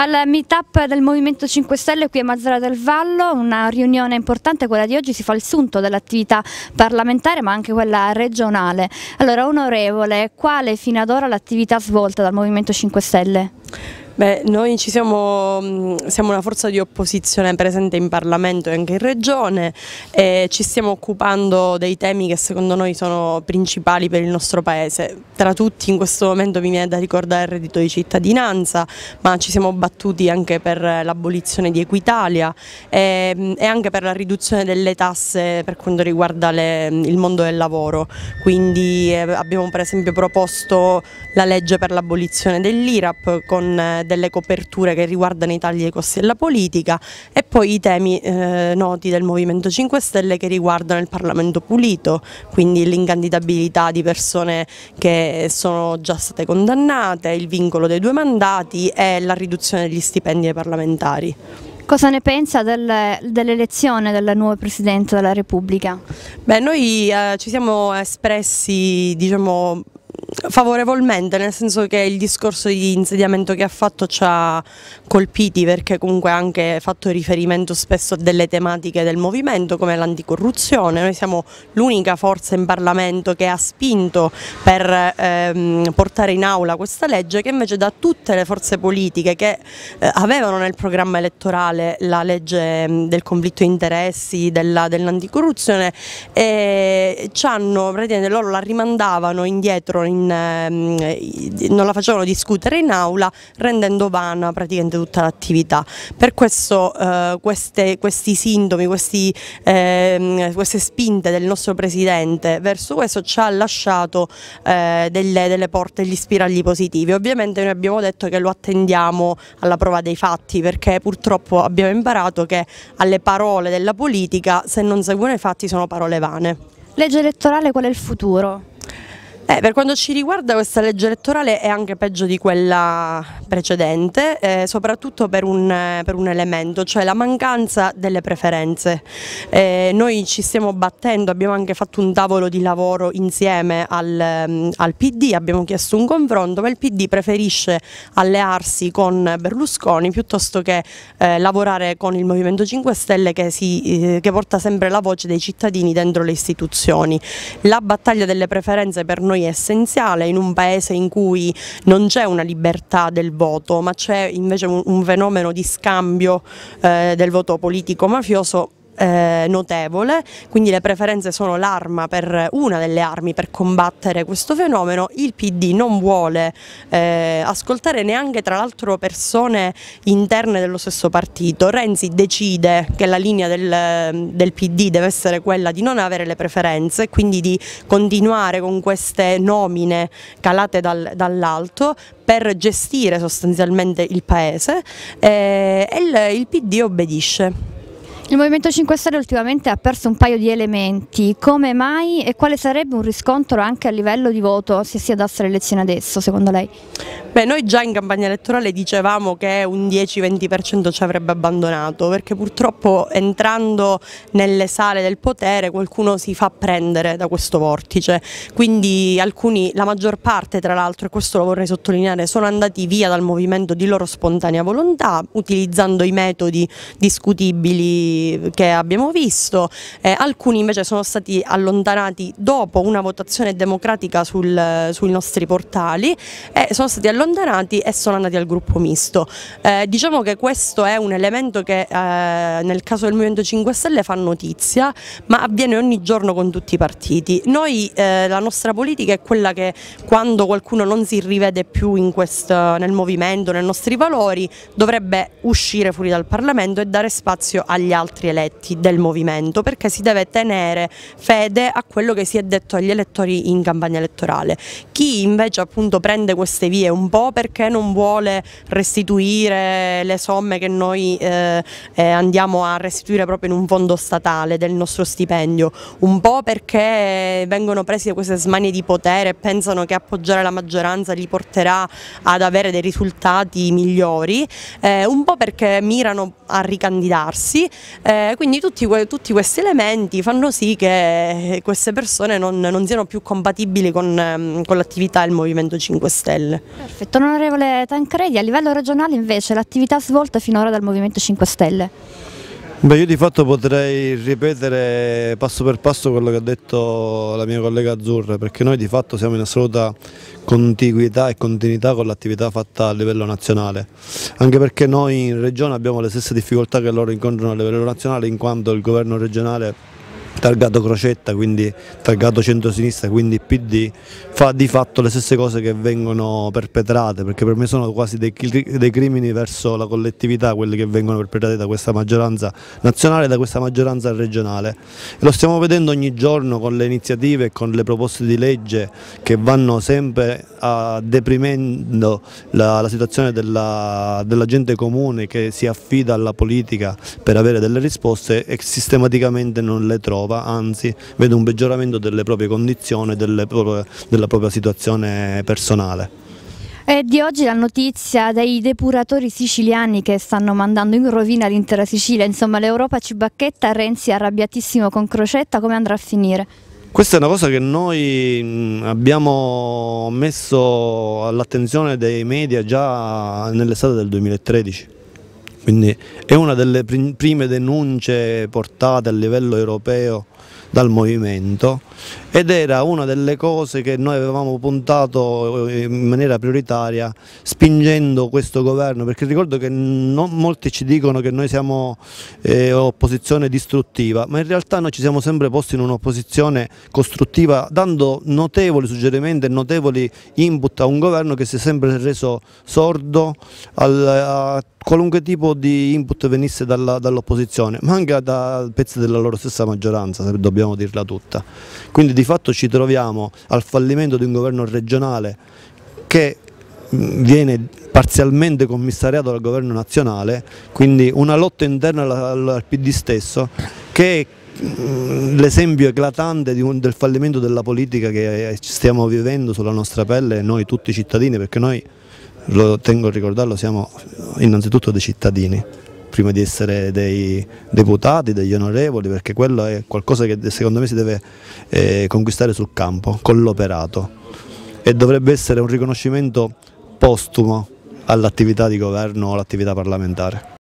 al meetup del Movimento 5 Stelle qui a Mazzara del Vallo, una riunione importante, quella di oggi si fa il sunto dell'attività parlamentare ma anche quella regionale. Allora onorevole, quale fino ad ora l'attività svolta dal Movimento 5 Stelle? Beh, noi siamo, mm, siamo, una forza di opposizione presente in Parlamento e anche in Regione e ci stiamo occupando dei temi che secondo noi sono principali per il nostro Paese. Tra tutti in questo momento mi viene da ricordare il reddito di cittadinanza, ma ci siamo battuti anche per l'abolizione di Equitalia e, mm, e, anche per la riduzione delle tasse per quanto riguarda le, mm, il mondo del lavoro. Quindi eh, abbiamo per esempio proposto la legge per l'abolizione dell'IRAP con eh, delle coperture che riguardano i tagli ai costi della politica e poi i temi eh, noti del Movimento 5 Stelle che riguardano il Parlamento pulito, quindi l'incandidabilità di persone che sono già state condannate, il vincolo dei due mandati e la riduzione degli stipendi ai parlamentari. Cosa ne pensa del, dell'elezione del nuovo Presidente della Repubblica? Beh, noi eh, ci siamo espressi diciamo, favorevolmente, nel senso che il discorso di insediamento che ha fatto ci ha colpiti perché comunque ha anche fatto riferimento spesso a delle tematiche del movimento come l'anticorruzione, noi siamo l'unica forza in Parlamento che ha spinto per ehm, portare in aula questa legge che invece da tutte le forze politiche che eh, avevano nel programma elettorale la legge mm, del conflitto di interessi, dell'anticorruzione dell ci hanno, praticamente loro la rimandavano indietro in in, ehm, non la facevano discutere in aula rendendo vana praticamente tutta l'attività. Per questo eh, queste, questi sintomi, questi, eh, queste spinte del nostro Presidente verso questo ci ha lasciato eh, delle, delle, porte, gli spiragli positivi. Ovviamente noi abbiamo detto che lo attendiamo alla prova dei fatti perché purtroppo abbiamo imparato che alle parole della politica se non seguono i fatti sono parole vane. Legge elettorale qual è il futuro? Eh, per quanto ci riguarda questa legge elettorale è anche peggio di quella precedente, eh, soprattutto per un, eh, per un, elemento, cioè la mancanza delle preferenze. Eh, noi ci stiamo battendo, abbiamo anche fatto un tavolo di lavoro insieme al, mm, al, PD, abbiamo chiesto un confronto, ma il PD preferisce allearsi con Berlusconi piuttosto che eh, lavorare con il Movimento 5 Stelle che, si, eh, che porta sempre la voce dei cittadini dentro le istituzioni. La battaglia delle preferenze per noi noi è essenziale in un paese in cui non c'è una libertà del voto ma c'è invece un, un, fenomeno di scambio eh, del voto politico mafioso eh, notevole, quindi le preferenze sono l'arma per una delle armi per combattere questo fenomeno, il PD non vuole eh, ascoltare neanche tra l'altro persone interne dello stesso partito, Renzi decide che la linea del, del PD deve essere quella di non avere le preferenze, quindi di continuare con queste nomine calate dal, dall'alto per gestire sostanzialmente il paese eh, e il, il PD obbedisce. Il Movimento 5 Stelle ultimamente ha perso un paio di elementi, come mai e quale sarebbe un riscontro anche a livello di voto se si adasse l'elezione adesso secondo lei? Beh noi già in campagna elettorale dicevamo che un 10-20% ci avrebbe abbandonato perché purtroppo entrando nelle sale del potere qualcuno si fa prendere da questo vortice, quindi alcuni, la maggior parte tra l'altro e questo lo vorrei sottolineare, sono andati via dal movimento di loro spontanea volontà utilizzando i metodi discutibili che abbiamo visto, eh, alcuni invece sono stati allontanati dopo una votazione democratica sul, sui nostri portali e eh, sono stati allontanati e sono andati al gruppo misto. Eh, diciamo che questo è un elemento che eh, nel caso del Movimento 5 Stelle fa notizia, ma avviene ogni giorno con tutti i partiti. Noi eh, la nostra politica è quella che quando qualcuno non si rivede più questo, nel movimento, nei nostri valori, dovrebbe uscire fuori dal Parlamento e dare spazio agli altri altri eletti del movimento perché si deve tenere fede a quello che si è detto agli elettori in campagna elettorale. Chi invece appunto prende queste vie un po' perché non vuole restituire le somme che noi eh, eh, andiamo a restituire proprio in un fondo statale del nostro stipendio, un po' perché vengono presi da queste smanie di potere e pensano che appoggiare la maggioranza li porterà ad avere dei risultati migliori, eh, un po' perché mirano a ricandidarsi eh, quindi tutti, tutti, questi elementi fanno sì che queste persone non, non siano più compatibili con, ehm, con l'attività del Movimento 5 Stelle. Perfetto, onorevole Tancredi, a livello regionale invece l'attività svolta finora dal Movimento 5 Stelle? Beh, io di fatto potrei ripetere passo per passo quello che ha detto la mia collega Azzurra, perché noi di fatto siamo in assoluta contiguità e continuità con l'attività fatta a livello nazionale, anche perché noi in regione abbiamo le stesse difficoltà che loro incontrano a livello nazionale in quanto il governo regionale targato crocetta, quindi targato centrosinistra, quindi PD, fa di fatto le stesse cose che vengono perpetrate, perché per me sono quasi dei, dei crimini verso la collettività, quelli che vengono perpetrati da questa maggioranza nazionale e da questa maggioranza regionale. E lo stiamo vedendo ogni giorno con le iniziative e con le proposte di legge che vanno sempre deprimendo la, la situazione della, della gente comune che si affida alla politica per avere delle risposte e sistematicamente non le trova ritrova, anzi vede un peggioramento delle proprie condizioni, e della propria situazione personale. È di oggi la notizia dei depuratori siciliani che stanno mandando in rovina l'intera Sicilia, insomma l'Europa ci bacchetta, Renzi arrabbiatissimo con Crocetta, come andrà a finire? Questa è una cosa che noi abbiamo messo all'attenzione dei media già nell'estate del 2013 quindi è una delle prime denunce portate a livello europeo dal movimento ed era una delle cose che noi avevamo puntato eh, in maniera prioritaria spingendo questo governo perché ricordo che non, molti ci dicono che noi siamo eh, opposizione distruttiva ma in realtà noi ci siamo sempre posti in un'opposizione costruttiva dando notevoli suggerimenti e notevoli input a un governo che si è sempre reso sordo al, a qualunque tipo di input venisse dall'opposizione, dall ma anche da pezzi della loro stessa maggioranza, se dobbiamo dirla tutta. Quindi di fatto ci troviamo al fallimento di un governo regionale che viene parzialmente commissariato dal governo nazionale, quindi una lotta interna al PD stesso che è l'esempio eclatante un, del fallimento della politica che eh, stiamo vivendo sulla nostra pelle noi tutti i cittadini perché noi lo tengo a ricordarlo, siamo innanzitutto dei cittadini, prima di essere dei deputati, degli onorevoli, perché quello è qualcosa che secondo me si deve eh, conquistare sul campo, con l'operato e dovrebbe essere un riconoscimento postumo all'attività di governo o all'attività parlamentare.